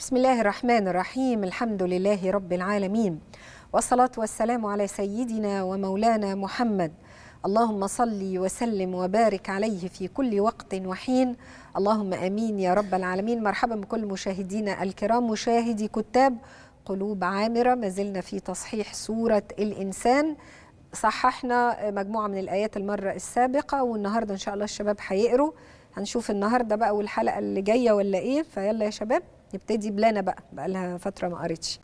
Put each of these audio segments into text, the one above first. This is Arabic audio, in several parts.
بسم الله الرحمن الرحيم الحمد لله رب العالمين والصلاة والسلام على سيدنا ومولانا محمد اللهم صلي وسلم وبارك عليه في كل وقت وحين اللهم امين يا رب العالمين مرحبا بكل مشاهدينا الكرام مشاهدي كتاب قلوب عامره ما زلنا في تصحيح سوره الانسان صححنا مجموعه من الايات المره السابقه والنهارده ان شاء الله الشباب هيقروا هنشوف النهارده بقى والحلقه اللي جايه ولا ايه فيلا يا شباب نبتدي بلانا بقى بقى لها فتره ما قريتش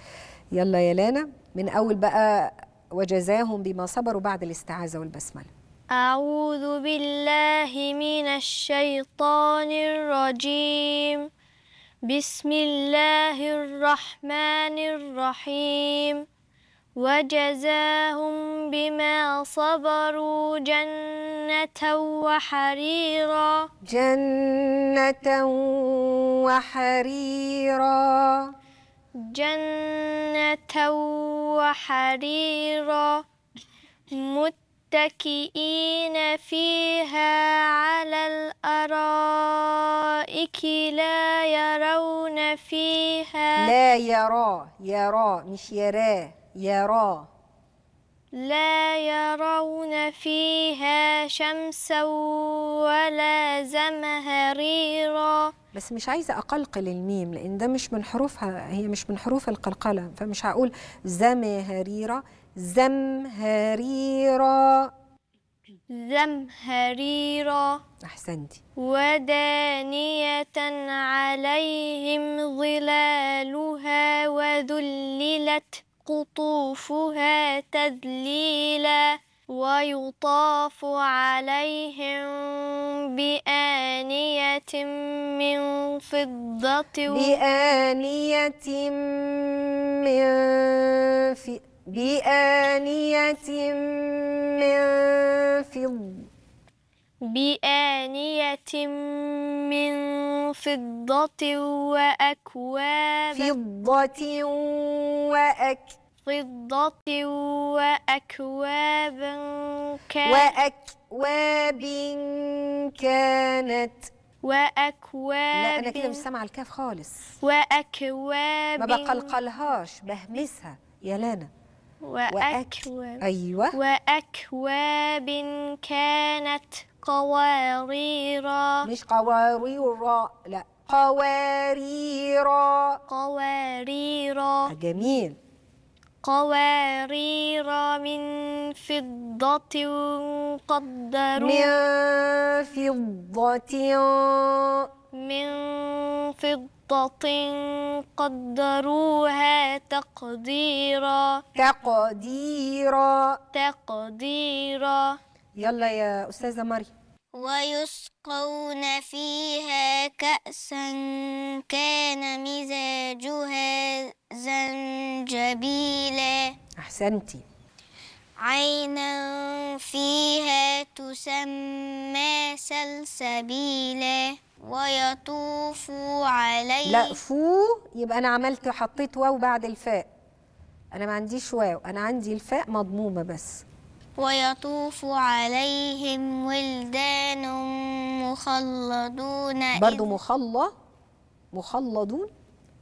يلا يا لانا من اول بقى وجزاهم بما صبروا بعد الاستعاذه والبسمله اعوذ بالله من الشيطان الرجيم بسم الله الرحمن الرحيم وجزاهم بما صبروا جنه جنة وحريرا جنة وحريرا جنة وحريرا متكئين فيها على الأرائك لا يرون فيها لا يرى يرى مش يراه يرى لا يرون فيها شمسا ولا زمهريرا بس مش عايزه اقلقل الميم لان ده مش من حروفها هي مش من حروف القلقله فمش هقول زمهريره زمهريرا زمهريرا احسنتي ودانيه عليهم ظلالها وذللت قطوفها تذليلا ويطاف عليهم بآنية من فضة بآنية من بآنية من فضة بآنية من فضة وأكواب فضة وأك فضة وأكواب كانت وأكواب كانت وأكواب لا أنا كده مش سامعة الكاف خالص وأكواب ما بقلقلهاش بهمسها يا لانا وأكواب أيوة وأكواب كانت قواريرا مش قواريرا لا قواريرا قواريرا آه، جميل قوارير من فضة قدروا من فضة من فضة خطة قدروها تقديرا تقديرا تقديرا يلا يا أستاذة مريم ويسقون فيها كأسا كان مزاجها زنجبيلا أحسنتي عينا فيها تسمى سلسبيلا ويطوف عليه لا فو يبقى انا عملت حطيت واو بعد الفاء انا ما عنديش واو انا عندي الفاء مضمومه بس ويطوف عليهم ولدان مخلدون برضو مخلى مخلدون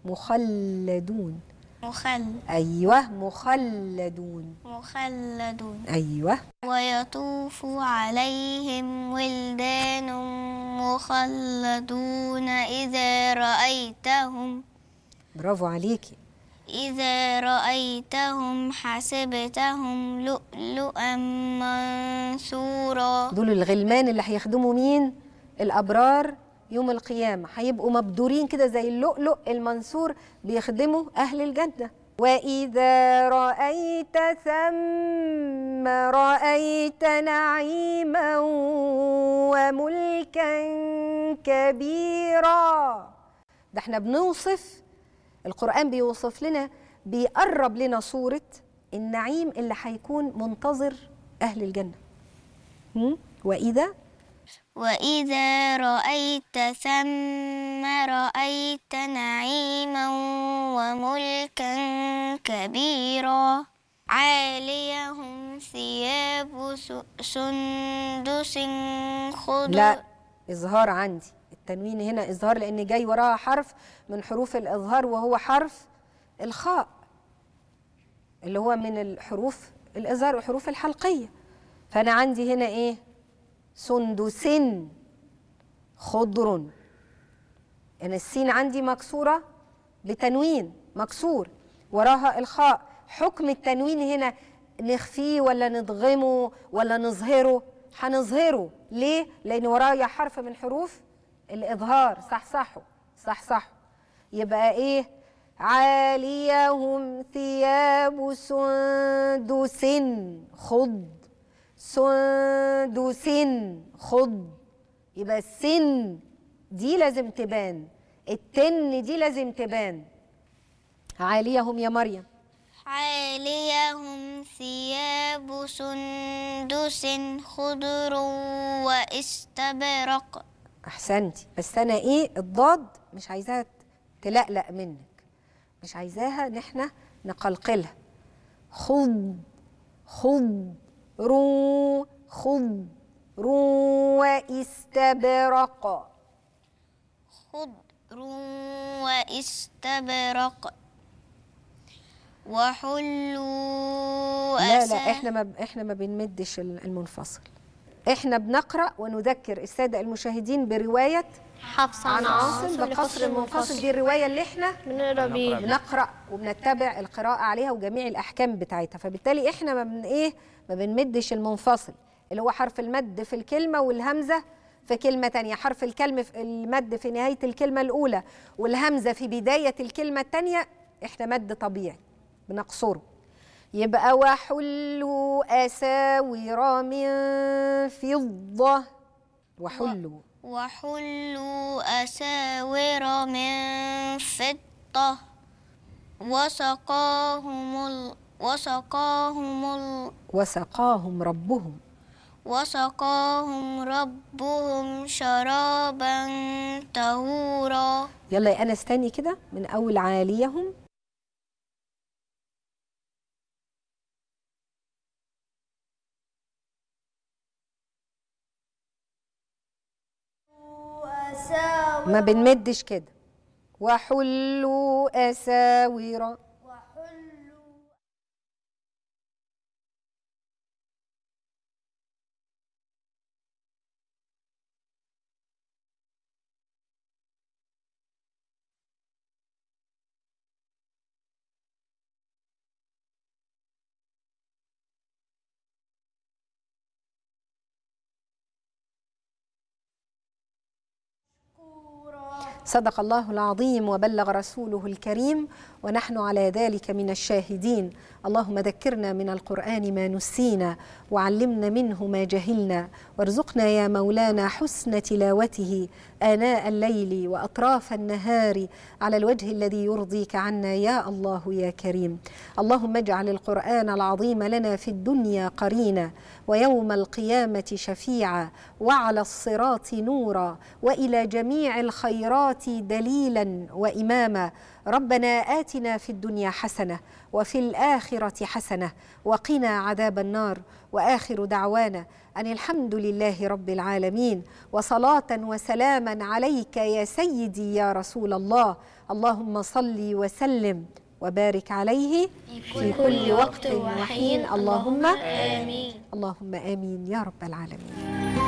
مخلدون مخل ايوه مخلدون مخلدون ايوه ويطوف عليهم ولدان مخلدون إذا رأيتهم برافو عليكي إذا رأيتهم حسبتهم لؤلؤا منثورا دول الغلمان اللي هيخدموا مين؟ الأبرار يوم القيامة هيبقوا مبدورين كده زي اللؤلؤ المنثور بيخدموا أهل الجنة وإذا رأيت ثم رأيت نعيما وملكا كبيرا ده احنا بنوصف القرآن بيوصف لنا بيقرب لنا صورة النعيم اللي هيكون منتظر أهل الجنة وإذا وإذا رأيت ثم رأيت نعيما وملكا كبيرا عاليهم ثياب سندس خضر لا إظهار عندي التنوين هنا إظهار لأن جاي وراها حرف من حروف الإظهار وهو حرف الخاء اللي هو من الحروف الإظهار وحروف الحلقية فأنا عندي هنا إيه سندس خضر يعني السين عندي مكسورة بتنوين مكسور وراها الخاء حكم التنوين هنا نخفيه ولا نضغمه ولا نظهره هنظهره ليه لان ورايا حرف من حروف الاظهار صحصحه صحصحه يبقى ايه عاليهم ثياب سندس خض سندس خض يبقى السن دي لازم تبان التن دي لازم تبان عاليهم يا مريم عاليهم ثياب سندس خضر واستبرق احسنتي بس انا ايه الضاد مش عايزاها تلقلق منك مش عايزاها ان احنا نقلقلها خض خض رو خض رو واستبرق رو واستبرق وحلوا لا لا احنا ما احنا ما بنمدش المنفصل احنا بنقرا ونذكر الساده المشاهدين بروايه حفص عن نعم. عاصم بقصر المنفصل دي الروايه اللي احنا بنقرا بيها بنقرا وبنتبع القراءه عليها وجميع الاحكام بتاعتها فبالتالي احنا ما بن ايه ما بنمدش المنفصل اللي هو حرف المد في الكلمه والهمزه في كلمة تانية حرف الكلم في المد في نهاية الكلمة الأولى والهمزة في بداية الكلمة التانية احنا مد طبيعي بنقصره يبقى وحلوا أساور من فضة وحلوا وحلوا أساور من فضة وسقاهم ال... وسقاهم ال... وسقاهم ربهم وسقاهم ربهم شرابا طهورا يلا يا أنس تاني كده من أول عاليهم ما بنمدش كده وحلوا أساور Oh. صدق الله العظيم وبلغ رسوله الكريم ونحن على ذلك من الشاهدين اللهم ذكرنا من القرآن ما نسينا وعلمنا منه ما جهلنا وارزقنا يا مولانا حسن تلاوته آناء الليل وأطراف النهار على الوجه الذي يرضيك عنا يا الله يا كريم اللهم اجعل القرآن العظيم لنا في الدنيا قرينا ويوم القيامة شفيعا وعلى الصراط نورا وإلى جميع الخيرات دليلا وإماما ربنا آتنا في الدنيا حسنة وفي الآخرة حسنة وقنا عذاب النار وآخر دعوانا أن الحمد لله رب العالمين وصلاة وسلاما عليك يا سيدي يا رسول الله اللهم صل وسلم وبارك عليه في كل وقت وحين اللهم آمين اللهم آمين يا رب العالمين